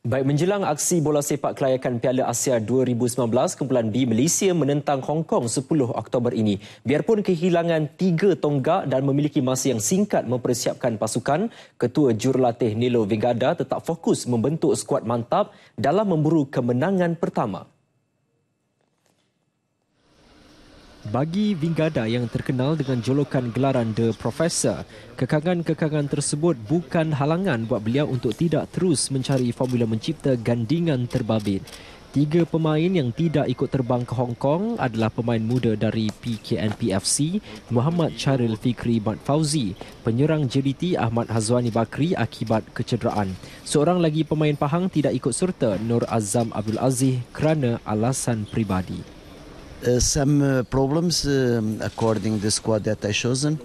Baik menjelang aksi bola sepak kelayakan Piala Asia 2019, kumpulan B Malaysia menentang Hong Kong 10 Oktober ini. Biarpun kehilangan tiga tonggak dan memiliki masa yang singkat mempersiapkan pasukan, Ketua Jurulatih Nilo Vingada tetap fokus membentuk skuad mantap dalam memburu kemenangan pertama. Bagi Vingada yang terkenal dengan julukan gelaran The Professor, kekangan-kekangan tersebut bukan halangan buat beliau untuk tidak terus mencari formula mencipta gandingan terbabit. Tiga pemain yang tidak ikut terbang ke Hong Kong adalah pemain muda dari PKNPFC, Muhammad Charil Fikri Mat Fauzi, penyerang JDT Ahmad Hazwani Bakri akibat kecederaan. Seorang lagi pemain Pahang tidak ikut serta, Nur Azam Abdul Aziz kerana alasan peribadi. Uh, some uh, problems um, according the squad that I chosen.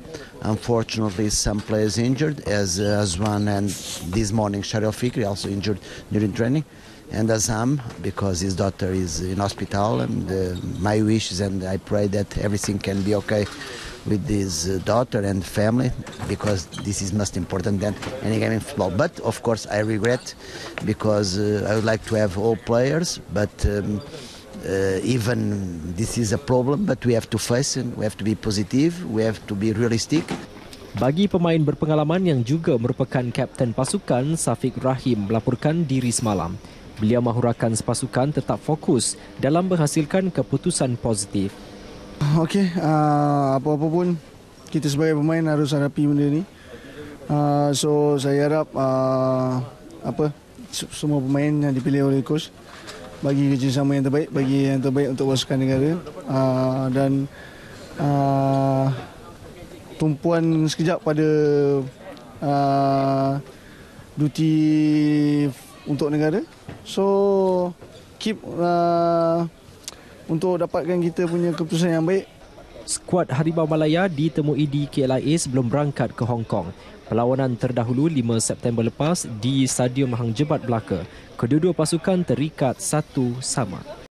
Unfortunately, some players injured, as uh, Azwan and this morning Sharif Fikri also injured during training and Azam because his daughter is in hospital and uh, my wishes and I pray that everything can be okay with his uh, daughter and family because this is most important than any game in football. But of course I regret because uh, I would like to have all players but um, uh, even this is a problem but we have to face it we have to be positive we have to be realistic bagi pemain berpengalaman yang juga merupakan kapten pasukan Safiq Rahim melaporkan diri semalam beliau mahurakan pasukan tetap fokus dalam menghasilkan keputusan positif okey uh, apa-apa pun kita sebagai pemain harus hadapi benda ni uh, so saya harap uh, apa semua pemain yang dipilih oleh coach bagi kerjasama yang terbaik bagi yang terbaik untuk pasukan negara aa, ah, dan aa, ah, tumpuan sekejap pada aa, ah, duty untuk negara so keep aa, untuk dapatkan kita punya keputusan yang baik Skuad Harimau Malaya ditemui di KLIA sebelum berangkat ke Hong Kong. Perlawanan terdahulu 5 September lepas di Stadium Hang Jebat Belaka. Kedua-dua pasukan terikat satu sama.